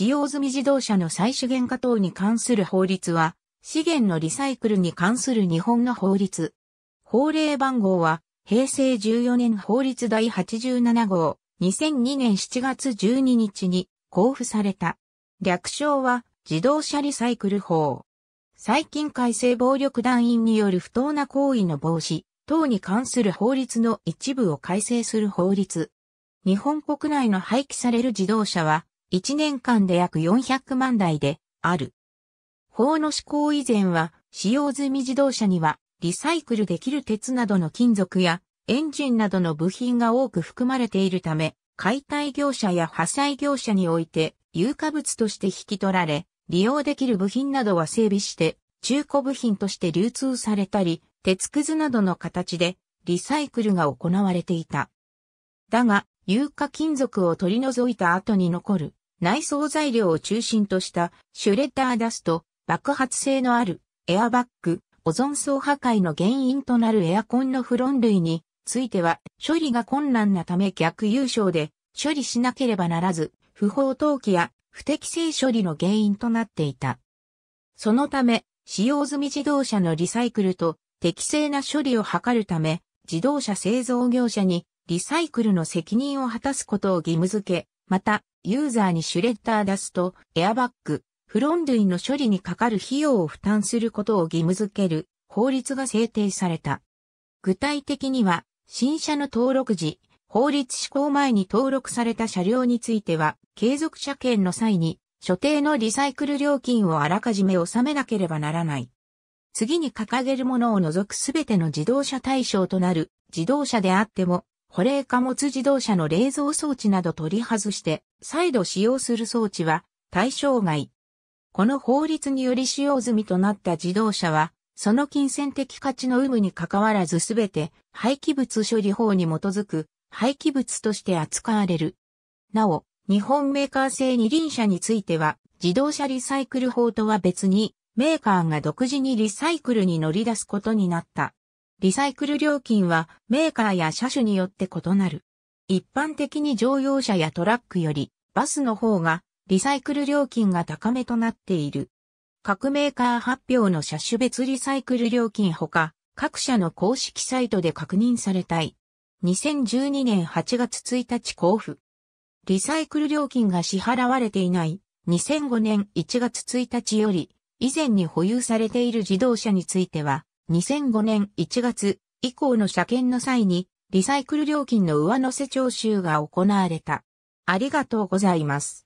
使用済み自動車の再資源化等に関する法律は、資源のリサイクルに関する日本の法律。法令番号は、平成14年法律第87号、2002年7月12日に交付された。略称は、自動車リサイクル法。最近改正暴力団員による不当な行為の防止等に関する法律の一部を改正する法律。日本国内の廃棄される自動車は1年間で約400万台である。法の施行以前は、使用済み自動車には、リサイクルできる鉄などの金属や、エンジンなどの部品が多く含まれているため、解体業者や破砕業者において、有価物として引き取られ、利用できる部品などは整備して、中古部品として流通されたり、鉄くずなどの形で、リサイクルが行われていた。だが、有価金属を取り除いた後に残る、内装材料を中心としたシュレッダーダスト、爆発性のあるエアバッグ、オゾン層破壊の原因となるエアコンのフロン類については処理が困難なため逆優勝で処理しなければならず、不法投棄や不適正処理の原因となっていた。そのため、使用済み自動車のリサイクルと適正な処理を図るため、自動車製造業者にリサイクルの責任を果たすことを義務付け、また、ユーザーにシュレッダー出すと、エアバッグ、フロン類の処理にかかる費用を負担することを義務付ける法律が制定された。具体的には、新車の登録時、法律施行前に登録された車両については、継続車検の際に、所定のリサイクル料金をあらかじめ納めなければならない。次に掲げるものを除くすべての自動車対象となる自動車であっても、保冷貨物自動車の冷蔵装置など取り外して、再度使用する装置は対象外。この法律により使用済みとなった自動車は、その金銭的価値の有無に関わらずすべて廃棄物処理法に基づく廃棄物として扱われる。なお、日本メーカー製二輪車については、自動車リサイクル法とは別に、メーカーが独自にリサイクルに乗り出すことになった。リサイクル料金はメーカーや車種によって異なる。一般的に乗用車やトラックよりバスの方がリサイクル料金が高めとなっている。各メーカー発表の車種別リサイクル料金ほか、各社の公式サイトで確認されたい。2012年8月1日交付。リサイクル料金が支払われていない2005年1月1日より以前に保有されている自動車については2005年1月以降の車検の際に、リサイクル料金の上乗せ徴収が行われた。ありがとうございます。